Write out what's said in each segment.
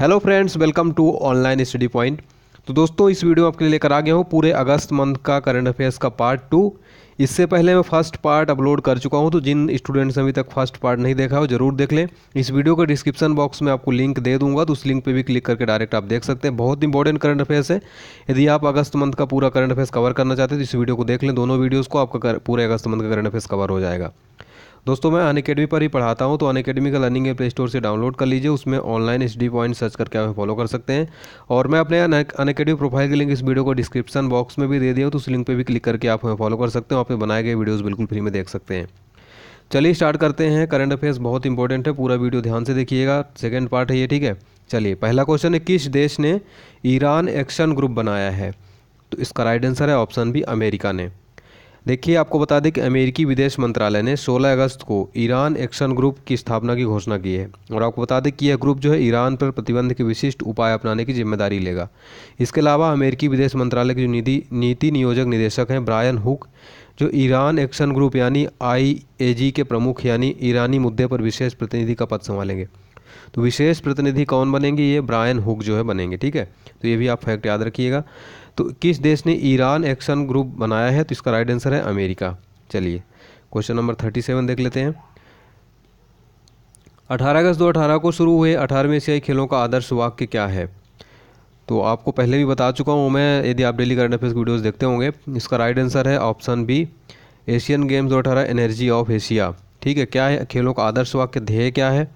hello friends welcome to online study point तो दोस्तों इस वीडियो में आपके लिए लेकर आ गया हूँ पूरे अगस्त मंथ का करंट अफेयर्स का पार्ट टू इससे पहले मैं फर्स्ट पार्ट अपलोड कर चुका हूँ तो जिन स्टूडेंट्स ने अभी तक फर्स्ट पार्ट नहीं देखा हो जरूर देख लें इस वीडियो के डिस्क्रिप्शन बॉक्स में आपको लिंक दे दूंगा तो उस लिंक पर भी क्लिक करके डायरेक्ट आप देख सकते हैं बहुत इंपॉर्टेंट करंट अफेयर्स है यदि आप अगस्त मंथ का पूरा करंट अफेयर्स कवर करना चाहते हैं तो इस वीडियो को देख लें दोनों वीडियोज़ को आपका पूरे अगस्त मंथ का करंट अफेयर्स कवर हो जाएगा दोस्तों मैं अन अकेडमी पर ही पढ़ाता हूँ तो अन का लर्निंग है प्ले स्टोर से डाउनलोड कर लीजिए उसमें online H D point search करके आप फॉलो कर सकते हैं और मैं अपने अन अकेडमी प्रोफाइल की लिंक इस वीडियो को डिस्क्रिप्शन बॉक्स में भी दे दिया हूँ तो उस लिंक पर भी क्लिक करके आप हमें फॉलो कर सकते हैं आप बनाए गए वीडियोज़ बिल्कुल फ्री में देख सकते हैं चलिए स्टार्ट करते हैं करंट अफेयर्स बहुत इंपॉर्टेंट है पूरा वीडियो ध्यान से देखिएगा सेकेंड पार्ट है ये ठीक है चलिए पहला क्वेश्चन है किस देश ने ईरान एक्शन ग्रुप बनाया है तो इसका राइट आंसर है ऑप्शन बी अमेरिका ने देखिए आपको बता दें कि अमेरिकी विदेश मंत्रालय ने 16 अगस्त को ईरान एक्शन ग्रुप की स्थापना की घोषणा की है और आपको बता दें कि यह ग्रुप जो है ईरान पर प्रतिबंध के विशिष्ट उपाय अपनाने की जिम्मेदारी लेगा इसके अलावा अमेरिकी विदेश मंत्रालय के जो नीति नीति नियोजक निदेशक हैं ब्रायन हुक जो ईरान एक्शन ग्रुप यानी आई के प्रमुख यानी ईरानी मुद्दे पर विशेष प्रतिनिधि का पद संभालेंगे तो विशेष प्रतिनिधि कौन बनेंगे ये ब्रायन हुक जो है बनेंगे ठीक है तो ये भी आप फैक्ट याद रखिएगा तो किस देश ने ईरान एक्शन ग्रुप बनाया है तो इसका राइट आंसर है अमेरिका चलिए क्वेश्चन नंबर थर्टी सेवन देख लेते हैं अठारह अगस्त दो अठारह को शुरू हुए अठारहवें एशियाई खेलों का आदर्श वाक्य क्या है तो आपको पहले भी बता चुका हूँ मैं यदि आप डेली करंट अफेयर्स वीडियोज देखते होंगे इसका राइट आंसर है ऑप्शन बी एशियन गेम्स दो अठारह एनर्जी ऑफ एशिया ठीक है क्या है खेलों का आदर्श वाक्य ध्येय क्या है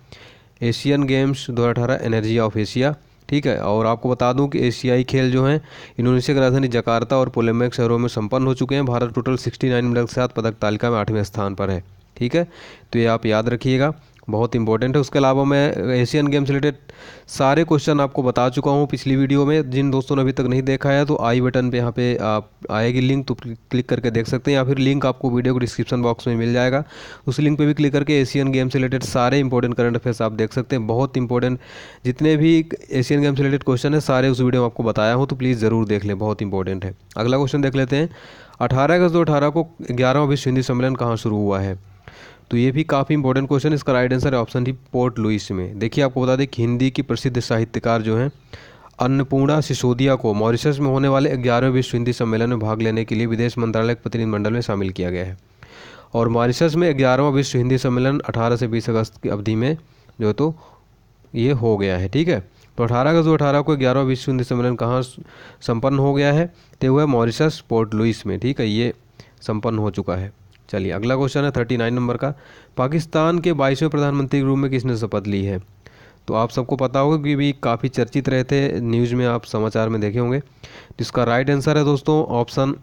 एशियन गेम्स दो अठारह एनर्जी ऑफ एशिया ठीक है और आपको बता दूं कि एशियाई खेल जो हैं इंडोनेशिया की राजधानी जकार्ता और पोलेमेक शहरों में संपन्न हो चुके हैं भारत टोटल 69 मेडल के साथ पदक तालिका में आठवें स्थान पर है ठीक है तो ये आप याद रखिएगा बहुत इंपॉर्टेंट है उसके अलावा मैं एशियन गेम्स रिलेटेड सारे क्वेश्चन आपको बता चुका हूँ पिछली वीडियो में जिन दोस्तों ने अभी तक नहीं देखा है तो आई बटन पे यहाँ पे आप आएगी लिंक तो क्लिक करके देख सकते हैं या फिर लिंक आपको वीडियो को डिस्क्रिप्शन बॉक्स में मिल जाएगा उस लिंक पे भी क्लिक करके एशियन गेम्स रिलेटेड सारे इंपॉर्टेंट करंट अफेयर्स आप देख सकते हैं बहुत इंपॉर्टेंट जितने भी एशियन गेम्स रिलेटेड क्वेश्चन है सारे उस वीडियो में आपको बताया हूँ तो प्लीज़ ज़रूर देख लें बहुत इंपॉर्टेंट है अगला क्वेश्चन देख लेते हैं अठारह अगस्त दो अठारह को ग्यारहवा विश्व हिंदी सम्मेलन कहाँ शुरू हुआ है तो ये भी काफ़ी इंपॉर्टेंट क्वेश्चन इसका राइट आंसर है ऑप्शन डी पोर्ट लुइस में देखिए आपको बता दें कि हिंदी की प्रसिद्ध साहित्यकार जो हैं अन्नपूर्णा सिसोदिया को मॉरिशस में होने वाले ग्यारहवें विश्व हिंदी सम्मेलन में भाग लेने के लिए विदेश मंत्रालय के प्रतिनिधिमंडल में शामिल किया गया है और मॉरिशस में ग्यारहवां विश्व हिंदी सम्मेलन अठारह से बीस अगस्त की अवधि में जो तो ये हो गया है ठीक है तो अठारह अगस्त दो अठारह को ग्यारहवा विश्व हिंदी सम्मेलन कहाँ संपन्न हो गया है तो वह मॉरिशस पोर्ट लुइस में ठीक है ये संपन्न हो चुका है चलिए अगला क्वेश्चन है थर्टी नाइन नंबर का पाकिस्तान के बाईसवें प्रधानमंत्री के रूप में किसने शपथ ली है तो आप सबको पता होगा कि भी काफ़ी चर्चित रहे थे न्यूज़ में आप समाचार में देखे होंगे जिसका राइट आंसर है दोस्तों ऑप्शन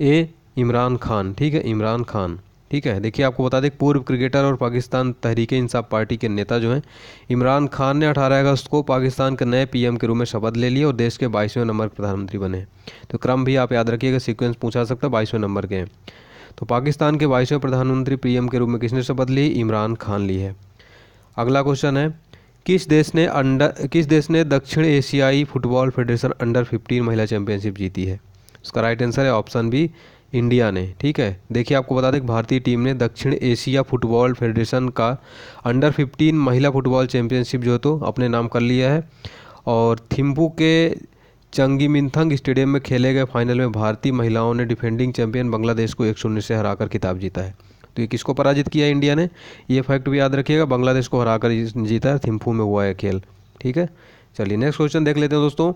ए इमरान खान ठीक है इमरान खान ठीक है देखिए आपको बता दें पूर्व क्रिकेटर और पाकिस्तान तहरीक इंसाफ पार्टी के नेता जो हैं इमरान खान ने 18 अगस्त को पाकिस्तान के नए पीएम के रूप में शपथ ले लिया और देश के बाईसवें नंबर प्रधानमंत्री बने तो क्रम भी आप याद रखिएगा सीक्वेंस पूछा सकता है बाईसवें नंबर के हैं तो पाकिस्तान के वाइस प्रधानमंत्री पीएम के रूप में किसने शपथ ली इमरान खान ली है अगला क्वेश्चन है किस देश ने अंडर किस देश ने दक्षिण एशियाई फुटबॉल फेडरेशन अंडर 15 महिला चैंपियनशिप जीती है उसका राइट आंसर है ऑप्शन बी इंडिया ने ठीक है देखिए आपको बता दें भारतीय टीम ने दक्षिण एशिया फुटबॉल फेडरेशन का अंडर 15 महिला फुटबॉल चैंपियनशिप जो तो अपने नाम कर लिया है और थिम्पू के चंगीमिथंग स्टेडियम में खेले गए फाइनल में भारतीय महिलाओं ने डिफेंडिंग चैंपियन बांग्लादेश को एक शून्य से हराकर खिताब जीता है तो ये किसको पराजित किया है इंडिया ने ये फैक्ट भी याद रखिएगा बांग्लादेश को हराकर जीता है थिम्फू में हुआ है खेल ठीक है चलिए नेक्स्ट क्वेश्चन देख लेते हैं दोस्तों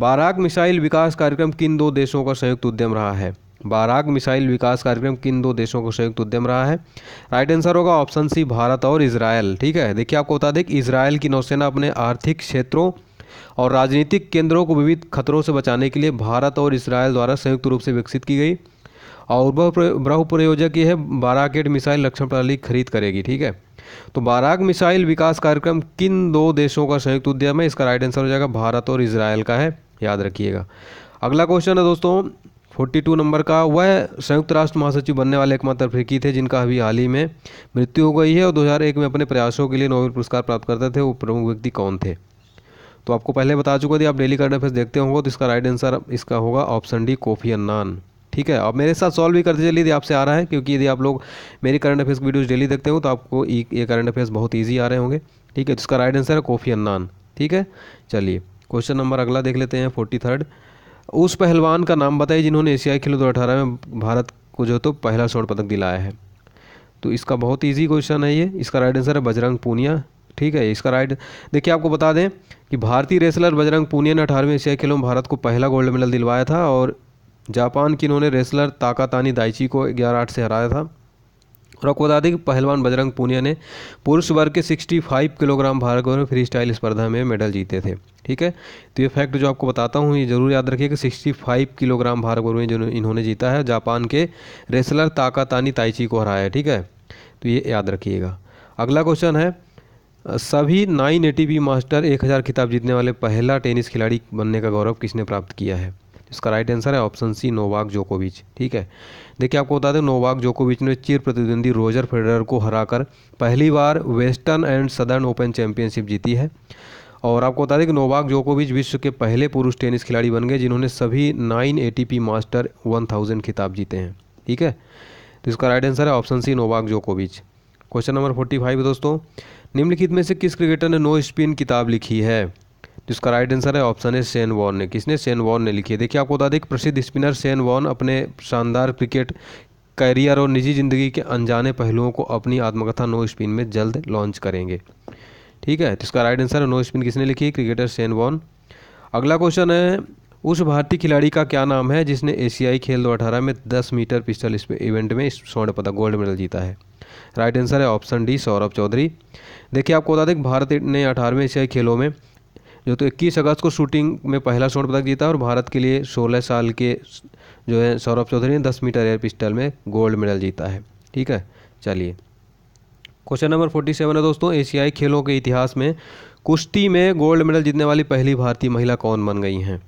बाराक मिसाइल विकास कार्यक्रम किन दो देशों का संयुक्त उद्यम रहा है बाराक मिसाइल विकास कार्यक्रम किन दो देशों का संयुक्त उद्यम रहा है राइट आंसर होगा ऑप्शन सी भारत और इसराइल ठीक है देखिए आपको बता दें कि इसराइल की नौसेना अपने आर्थिक क्षेत्रों और राजनीतिक केंद्रों को विविध खतरों से बचाने के लिए भारत और इसराइल द्वारा संयुक्त रूप से विकसित की गई और बहु प्रयोजक ये है बाराकेट मिसाइल रक्षण प्रणाली खरीद करेगी ठीक है तो बाराक मिसाइल विकास कार्यक्रम किन दो देशों का संयुक्त उद्यम है इसका राइट आंसर हो जाएगा भारत और इसराइल का है याद रखिएगा अगला क्वेश्चन है दोस्तों 42 नंबर का वह संयुक्त राष्ट्र महासचिव बनने वाले एकमात्र अफ्रीकी थे जिनका अभी हाल ही में मृत्यु हो गई है और 2001 में अपने प्रयासों के लिए नोबेल पुरस्कार प्राप्त करते थे वो प्रमुख व्यक्ति कौन थे तो आपको पहले बता चुका यदि आप डेली करंट अफेयर्स देखते होंगे तो इसका राइट आंसर इसका होगा ऑप्शन डी कॉफ़ी अन्नान ठीक है अब मेरे साथ सॉल्व भी करते चलिए यदि आपसे आ रहा है क्योंकि यदि आप लोग मेरी करंट अफेयर्स वीडियोज डेली देखते हो तो आपको ये करंट अफेयर्स बहुत ईजी आ रहे होंगे ठीक है तो इसका राइट आंसर है कॉफ़ी अन्नान ठीक है चलिए क्वेश्चन नंबर अगला देख लेते हैं फोर्टी थर्ड उस पहलवान का नाम बताइए जिन्होंने एशियाई खेलों दो अठारह में भारत को जो तो पहला स्वर्ण पदक दिलाया है तो इसका बहुत ईजी क्वेश्चन है ये इसका राइट आंसर है बजरंग पूनिया ठीक है इसका राइट देखिए आपको बता दें कि भारतीय रेसलर बजरंग पूनिया ने अठारहवीं एशियाई खेलों में भारत को पहला गोल्ड मेडल दिलवाया था और जापान की इन्होंने रेसलर ताकातानी दाइची को ग्यारह आठ से हराया था और आपको बता दें कि पहलवान बजरंग पूनिया ने पुरुष वर्ग के 65 किलोग्राम में फ्री स्टाइल स्पर्धा में मेडल जीते थे ठीक है तो ये फैक्ट जो आपको बताता हूँ ये जरूर याद रखिए कि 65 किलोग्राम भारोत्तोलन जो इन्होंने जीता है जापान के रेसलर ताकातानी ताइची को हराया है ठीक है तो ये याद रखिएगा अगला क्वेश्चन है सभी नाइन ए मास्टर एक हज़ार खिताब जीतने वाले पहला टेनिस खिलाड़ी बनने का गौरव किसने प्राप्त किया है इसका राइट आंसर है ऑप्शन सी नोवाक जोकोविच ठीक है देखिए आपको बता दें नोवाक जोकोविच ने चिर प्रतिद्वंदी रोजर फेडरर को हराकर पहली बार Western and Southern Open championship जीती है और आपको बता दें कि नोवाक जोकोविच विश्व के पहले पुरुष टेनिस खिलाड़ी बन गए जिन्होंने सभी nine a master one thousand खिताब जीते हैं ठीक है तो इसका राइट आंसर है ऑप्शन सी नोवाक जोकोविच क्वेश्चन नंबर फोर्टी फाइव दोस्तों निम्नलिखित में से किस क्रिकेटर ने नो स्पिन किताब लिखी है जिसका राइट आंसर है ऑप्शन है सेन वॉन ने किसने सेन वॉन ने लिखी है देखिए आपको बता दें कि प्रसिद्ध स्पिनर सेन वॉन अपने शानदार क्रिकेट करियर और निजी ज़िंदगी के अनजाने पहलुओं को अपनी आत्मकथा नो स्पिन में जल्द लॉन्च करेंगे ठीक है तो इसका राइट आंसर है नो स्पिन किसने लिखी है क्रिकेटर सेन वॉन अगला क्वेश्चन है उस भारतीय खिलाड़ी का क्या नाम है जिसने एशियाई खेल दो अठारह में 10 मीटर पिस्टल इस इवेंट में स्वर्ण पदक गोल्ड मेडल जीता है राइट आंसर है ऑप्शन डी सौरभ चौधरी देखिए आपको बता दें भारत ने अठारहवें एशियाई खेलों में जो तो 21 अगस्त को शूटिंग में पहला स्वर्ण पदक जीता और भारत के लिए 16 साल के जो है सौरभ चौधरी ने 10 मीटर एयर पिस्टल में गोल्ड मेडल जीता है ठीक है चलिए क्वेश्चन नंबर 47 है दोस्तों एशियाई खेलों के इतिहास में कुश्ती में गोल्ड मेडल जीतने वाली पहली भारतीय महिला कौन बन गई हैं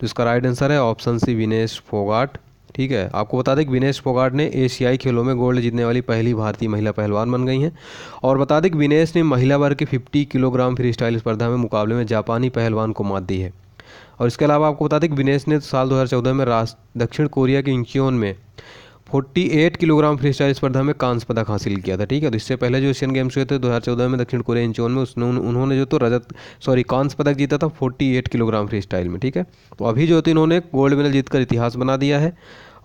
तो इसका राइट आंसर है ऑप्शन सी विनेश फोगाट ठीक है आपको बता दें कि विनेश फोगाट ने एशियाई खेलों में गोल्ड जीतने वाली पहली भारतीय महिला पहलवान बन गई हैं और बता दें कि विनेश ने महिला वर्ग के 50 किलोग्राम फ्री स्टाइल स्पर्धा में मुकाबले में जापानी पहलवान को मात दी है और इसके अलावा आपको बता दें कि विनेश ने साल दो में राष्ट्र दक्षिण कोरिया के इंचियोन में 48 किलोग्राम फ्री स्टाइल स्पर्धा में कांस पदक हासिल किया था ठीक है तो इससे पहले जो एशियन गेम्स हुए थे 2014 में दक्षिण कोरिया इंचोन में उसने उन्होंने जो तो रजत सॉरी कांस पदक जीता था 48 किलोग्राम फ्री स्टाइल में ठीक है तो अभी जो तो इन्होंने गोल्ड मेडल जीतकर इतिहास बना दिया है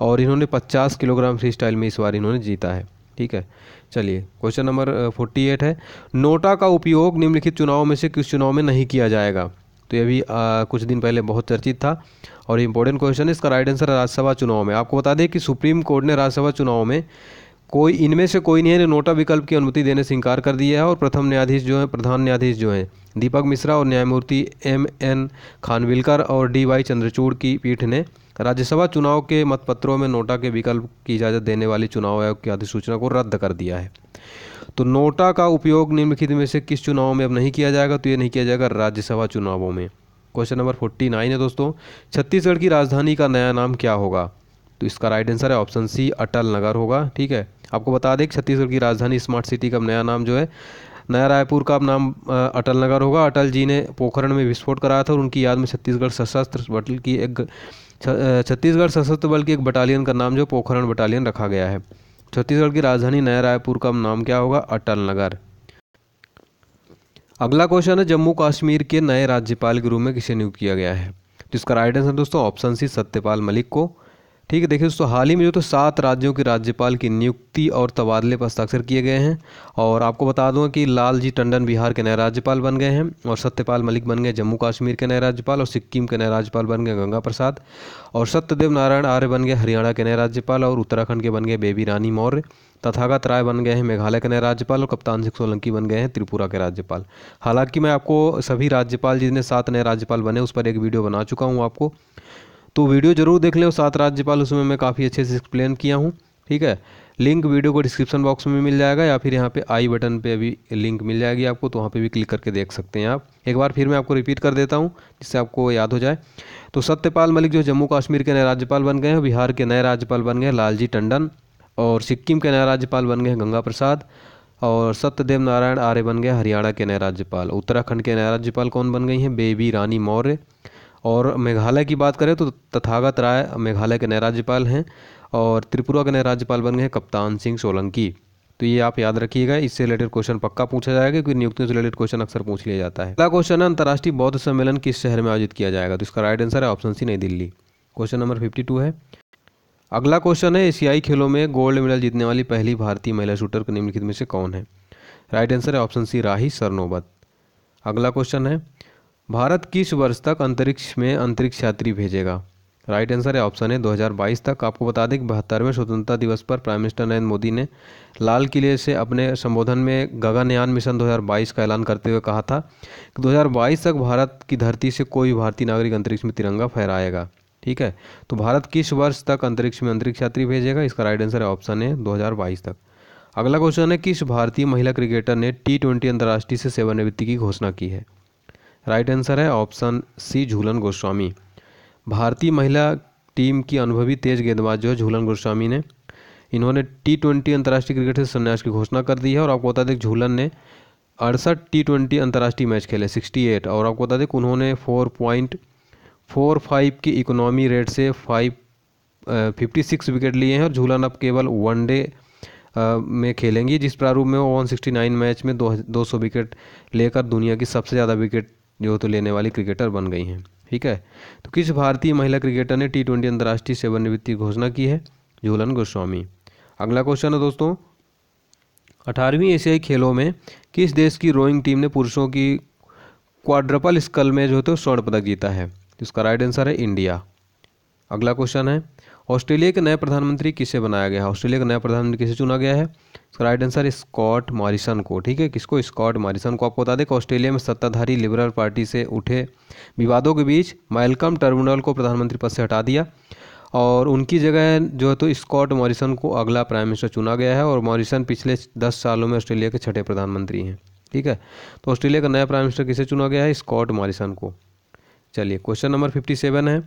और इन्होंने पचास किलोग्राम फ्री स्टाइल में इस बार इन्होंने जीता है ठीक है चलिए क्वेश्चन नंबर एट है नोटा का उपयोग निम्नलिखित चुनाव में से किस चुनाव में नहीं किया जाएगा तो ये भी कुछ दिन पहले बहुत चर्चित था और इंपॉर्टेंट क्वेश्चन है इसका राइट आंसर है राज्यसभा चुनाव में आपको बता दें कि सुप्रीम कोर्ट ने राज्यसभा चुनाव में कोई इनमें से कोई नहीं है नोटा विकल्प की अनुमति देने से इंकार कर दिया है और प्रथम न्यायाधीश जो है प्रधान न्यायाधीश जो हैं दीपक मिश्रा और न्यायमूर्ति एम एन खानविलकर और डी वाई चंद्रचूड़ की पीठ ने राज्यसभा चुनाव के मतपत्रों में नोटा के विकल्प की इजाज़त देने वाली चुनाव आयोग की अधिसूचना को रद्द कर दिया है तो नोटा का उपयोग निम्नलिखित में से किस चुनाव में अब नहीं किया जाएगा तो ये नहीं किया जाएगा राज्यसभा चुनावों में क्वेश्चन नंबर फोर्टी नाइन है दोस्तों छत्तीसगढ़ की राजधानी का नया नाम क्या होगा तो इसका राइट आंसर है ऑप्शन सी अटल नगर होगा ठीक है आपको बता दें छत्तीसगढ़ की राजधानी स्मार्ट सिटी का नया नाम जो है नया रायपुर का अब नाम अटल नगर होगा अटल जी ने पोखरण में विस्फोट कराया था और उनकी याद में छत्तीसगढ़ सशस्त्र बल की एक छत्तीसगढ़ सशस्त्र बल की एक बटालियन का नाम जो पोखरण बटालियन रखा गया है छत्तीसगढ़ की राजधानी नया रायपुर का नाम क्या होगा अटल नगर अगला क्वेश्चन है जम्मू कश्मीर के नए राज्यपाल के रूप में किसे नियुक्त किया गया है जिसका राइट आंसर दोस्तों ऑप्शन सी सत्यपाल मलिक को ठीक है देखिए दोस्तों हाल ही में जो तो सात राज्यों के राज्यपाल की नियुक्ति और तबादले पर हस्ताक्षर किए गए हैं और आपको बता दूं कि लालजी टंडन बिहार के नए राज्यपाल बन गए हैं और सत्यपाल मलिक बन गए जम्मू कश्मीर के नए राज्यपाल और सिक्किम के नए राज्यपाल बन गए गंगा प्रसाद और सत्यदेव नारायण आर्य बन गए हरियाणा के नए राज्यपाल और उत्तराखंड के बन गए बेबी रानी मौर्य तथागत राय बन गए हैं मेघालय के नए राज्यपाल और कप्तान सिंह सोलंकी बन गए हैं त्रिपुरा के राज्यपाल हालांकि मैं आपको सभी राज्यपाल जितने सात नए राज्यपाल बने उस पर एक वीडियो बना चुका हूँ आपको तो वीडियो ज़रूर देख लें सात राज्यपाल उसमें मैं काफ़ी अच्छे से एक्सप्लेन किया हूँ ठीक है लिंक वीडियो को डिस्क्रिप्शन बॉक्स में मिल जाएगा या फिर यहाँ पे आई बटन पे अभी लिंक मिल जाएगी आपको तो वहाँ पे भी क्लिक करके देख सकते हैं आप एक बार फिर मैं आपको रिपीट कर देता हूँ जिससे आपको याद हो जाए तो सत्यपाल मलिक जो जम्मू कश्मीर के नए राज्यपाल बन गए हैं बिहार के नए राज्यपाल बन गए लालजी टंडन और सिक्किम के नए राज्यपाल बन गए गंगा प्रसाद और सत्यदेव नारायण आर्य बन गए हरियाणा के नए राज्यपाल उत्तराखंड के नए राज्यपाल कौन बन गई हैं बेबी रानी मौर्य और मेघालय की बात करें तो तथागत राय मेघालय के नए राज्यपाल हैं और त्रिपुरा के नए राज्यपाल बन गए हैं कप्तान सिंह सोलंकी तो ये आप याद रखिएगा इससे रिलेटेड क्वेश्चन पक्का पूछा जाएगा क्योंकि नियुक्तियों से रिलेटेड क्वेश्चन अक्सर पूछ लिया जाता है अगला क्वेश्चन है अंतर्राष्ट्रीय बौद्ध सम्मेलन किस शहर में आयोजित किया जाएगा तो इसका राइट आंसर है option C New Delhi question number fifty two है अगला क्वेश्चन है एशियाई खेलों में गोल्ड मेडल जीतने वाली पहली भारतीय महिला शूटर निम्नलिखित में से कौन है राइट आंसर है ऑप्शन सी राही सरनोबत अगला क्वेश्चन है भारत किस वर्ष तक अंतरिक्ष में अंतरिक्ष यात्री भेजेगा राइट आंसर है ऑप्शन है 2022 तक आपको बता दें कि बहत्तरवें स्वतंत्रता दिवस पर प्राइम मिनिस्टर नरेंद्र मोदी ने लाल किले से अपने संबोधन में गगनयान मिशन 2022 का ऐलान करते हुए कहा था कि 2022 तक भारत की धरती से कोई भारतीय नागरिक अंतरिक्ष में तिरंगा फहराएगा ठीक है तो भारत किस वर्ष तक अंतरिक्ष में अंतरिक्ष यात्री भेजेगा इसका राइट आंसर है ऑप्शन है दो तक अगला क्वेश्चन है किस भारतीय महिला क्रिकेटर ने टी ट्वेंटी अंतर्राष्ट्रीय से सेवानिवृत्ति की घोषणा की है राइट आंसर है ऑप्शन सी झूलन गोस्वामी भारतीय महिला टीम की अनुभवी तेज गेंदबाज जो है झूलन गोस्वामी ने इन्होंने टी ट्वेंटी अंतर्राष्ट्रीय क्रिकेट से संन्यास की घोषणा कर दी है और आपको बता दें झूलन ने अड़सठ टी ट्वेंटी अंतर्राष्ट्रीय मैच खेले 68 और आपको बता दें कि उन्होंने 4.45 की इकोनॉमी रेट से 5 56 विकेट लिए हैं और झूलन अब केवल वनडे में खेलेंगी जिस प्रारूप में वो नाइन मैच में दो, सौ विकेट लेकर दुनिया की सबसे ज़्यादा विकेट जो तो लेने वाली क्रिकेटर बन गई हैं ठीक है तो किस भारतीय महिला क्रिकेटर ने टी ट्वेंटी अंतर्राष्ट्रीय सेवानिवृत्ति घोषणा की है झूलन गोस्वामी अगला क्वेश्चन है दोस्तों अठारहवीं एशियाई खेलों में किस देश की रोइंग टीम ने पुरुषों की क्वाड्रपल स्कल में जो होते तो स्वर्ण पदक जीता है तो इसका राइट आंसर है इंडिया अगला क्वेश्चन है ऑस्ट्रेलिया के नए प्रधानमंत्री किसे बनाया गया है ऑस्ट्रेलिया का नया प्रधानमंत्री किसे चुना गया है इसका राइट आंसर स्कॉट मॉरिसन को ठीक है किसको स्कॉट मॉरिसन को आपको बता दें कि ऑस्ट्रेलिया में सत्ताधारी लिबरल पार्टी से उठे विवादों के बीच माइलकम टर्मिनल को प्रधानमंत्री पद से हटा दिया और उनकी जगह जो है तो स्कॉट मॉरिसन को अगला प्राइम मिनिस्टर चुना गया है और मॉरिसन पिछले दस सालों में ऑस्ट्रेलिया के छठे प्रधानमंत्री हैं ठीक है तो ऑस्ट्रेलिया का नया प्राइम मिनिस्टर किसे चुना गया है स्कॉट मॉरिसन को चलिए क्वेश्चन नंबर फिफ्टी सेवन है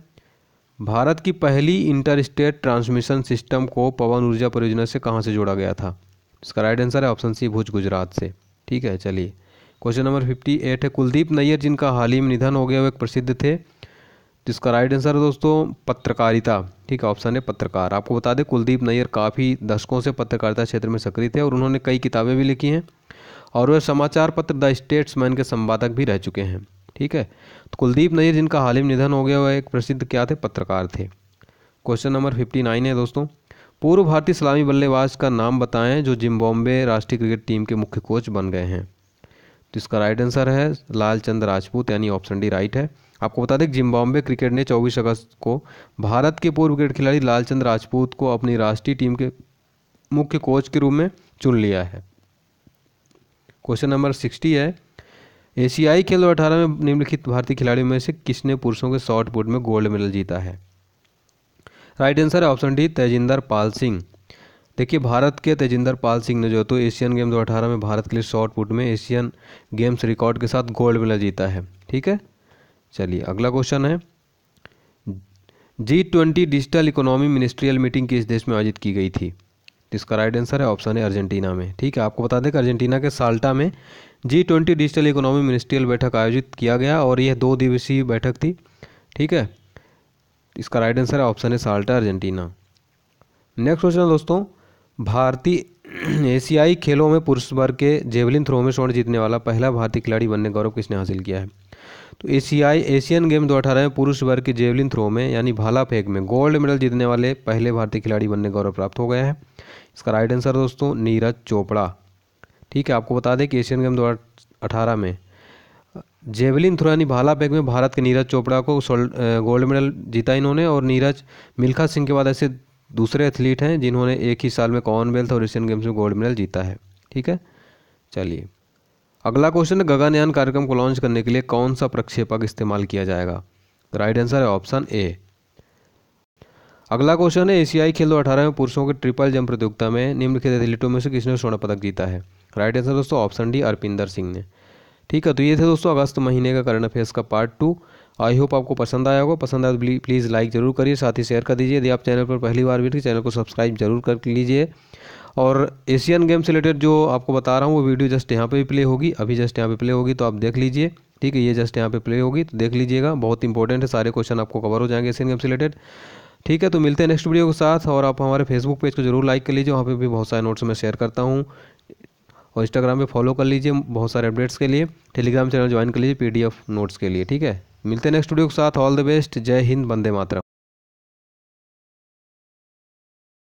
भारत की पहली इंटर स्टेट ट्रांसमिशन सिस्टम को पवन ऊर्जा परियोजना से कहाँ से जोड़ा गया था इसका राइट आंसर है ऑप्शन सी भुज गुजरात से ठीक है चलिए क्वेश्चन नंबर फिफ्टी एट है कुलदीप नैयर जिनका हाल ही में निधन हो गया वो एक प्रसिद्ध थे जिसका राइट आंसर है दोस्तों पत्रकारिता ठीक है ऑप्शन है पत्रकार आपको बता दें कुलदीप नैयर काफ़ी दशकों से पत्रकारिता क्षेत्र में सक्रिय थे और उन्होंने कई किताबें भी लिखी हैं और वह समाचार पत्र द स्टेट्समैन के संपादक भी रह चुके हैं ठीक है तो कुलदीप नजीर जिनका हाल ही निधन हो गया वह एक प्रसिद्ध क्या थे पत्रकार थे क्वेश्चन नंबर फिफ्टी नाइन है दोस्तों पूर्व भारतीय सलामी बल्लेबाज का नाम बताएं जो जिम्बॉम्बे राष्ट्रीय क्रिकेट टीम के मुख्य कोच बन गए हैं तो इसका राइट आंसर है लालचंद राजपूत यानी ऑप्शन डी राइट है आपको बता दें जिम्बॉम्बे क्रिकेट ने 24 अगस्त को भारत के पूर्व क्रिकेट खिलाड़ी लालचंद राजपूत को अपनी राष्ट्रीय टीम के मुख्य कोच के रूप में चुन लिया है क्वेश्चन नंबर सिक्सटी है एशियाई खेल अठारह में निम्नलिखित भारतीय खिलाड़ियों में से किसने पुरुषों के शॉर्ट पुट में गोल्ड मेडल जीता है राइट आंसर है ऑप्शन डी तेजिंदर पाल सिंह देखिए भारत के तेजिंदर पाल सिंह ने जो तो एशियन गेम 2018 में भारत के लिए शॉर्ट पुट में एशियन गेम्स रिकॉर्ड के साथ गोल्ड मेडल जीता है ठीक है चलिए अगला क्वेश्चन है G twenty digital economy ministerial meeting किस देश में आयोजित की गई थी इसका राइट आंसर है ऑप्शन है अर्जेंटीना में ठीक है आपको बता दें कि अर्जेंटीना के साल्टा में G twenty digital economy ministerial बैठक आयोजित किया गया और यह दो दिवसीय बैठक थी ठीक है इसका राइट आंसर है ऑप्शन है साल्टा अर्जेंटीना नेक्स्ट क्वेश्चन दोस्तों भारतीय एशियाई खेलों में पुरुष वर्ग के जेवलिन थ्रो में स्वर्ण जीतने वाला पहला भारतीय खिलाड़ी बनने गौरव किसने हासिल किया है तो एशियाई एशियन गेम दो अठारह में पुरुष वर्ग के जेवलिन थ्रो में यानी भाला फेंक में गोल्ड मेडल जीतने वाले पहले भारतीय खिलाड़ी बनने गौरव प्राप्त हो गया है इसका राइट आंसर दोस्तों नीरज चोपड़ा ठीक है आपको बता दें कि एशियन गेम दो अठारह में जेवलिन थुरानी भाला बैग में भारत के नीरज चोपड़ा को गोल्ड मेडल जीता इन्होंने और नीरज मिल्खा सिंह के बाद ऐसे दूसरे एथलीट हैं जिन्होंने एक ही साल में कॉमनवेल्थ और एशियन गेम्स में गोल्ड मेडल जीता है ठीक है चलिए अगला क्वेश्चन है गगनयान कार्यक्रम को लॉन्च करने के लिए कौन सा प्रक्षेपक इस्तेमाल किया जाएगा राइट आंसर है ऑप्शन ए अगला क्वेश्चन है एशियाई दो अठारह में पुरुषों के ट्रिपल जंप प्रतियोगिता में निम्नलिखित एथलीटों में से किसने स्वर्ण पदक जीता है राइट आंसर दोस्तों ऑप्शन डी अरपिंदर सिंह ने ठीक है तो ये थे दोस्तों अगस्त महीने का करंट अफेयर्स का पार्ट टू आई होप आपको पसंद आया होगा पसंद आया तो प्लीज़ लाइक जरूर करिए साथ ही शेयर कर दीजिए यदि आप चैनल पर पहली बार भी चैनल को सब्सक्राइब जरूर कर लीजिए और एशियन गेम से रिलेटेड जो आपको बता रहा हूँ वो वीडियो जस्ट यहाँ पे भी प्ले होगी अभी जस्ट यहाँ पे प्ले होगी तो आप देख लीजिए ठीक है ये जस्ट यहाँ पे प्ले होगी तो देख लीजिएगा बहुत इंपॉर्टेंट है सारे क्वेश्चन आपको कवर हो जाएंगे एशियन गेम से रिलेटेड ठीक है तो मिलते हैं नेक्स्ट वीडियो के साथ और आप हमारे फेसबुक पेज को जरूर लाइक कर लीजिए वहाँ पे भी बहुत सारे नोट्स मैं शेयर करता हूँ और इंस्टाग्राम पे फॉलो कर लीजिए बहुत सारे अपडेट्स के लिए टेलीग्राम चैनल ज्वाइन कर लीजिए पी नोट्स के लिए ठीक है मिलते हैं नेक्स्ट वीडियो के साथ ऑल द बेस्ट जय हिंद बंदे मातरम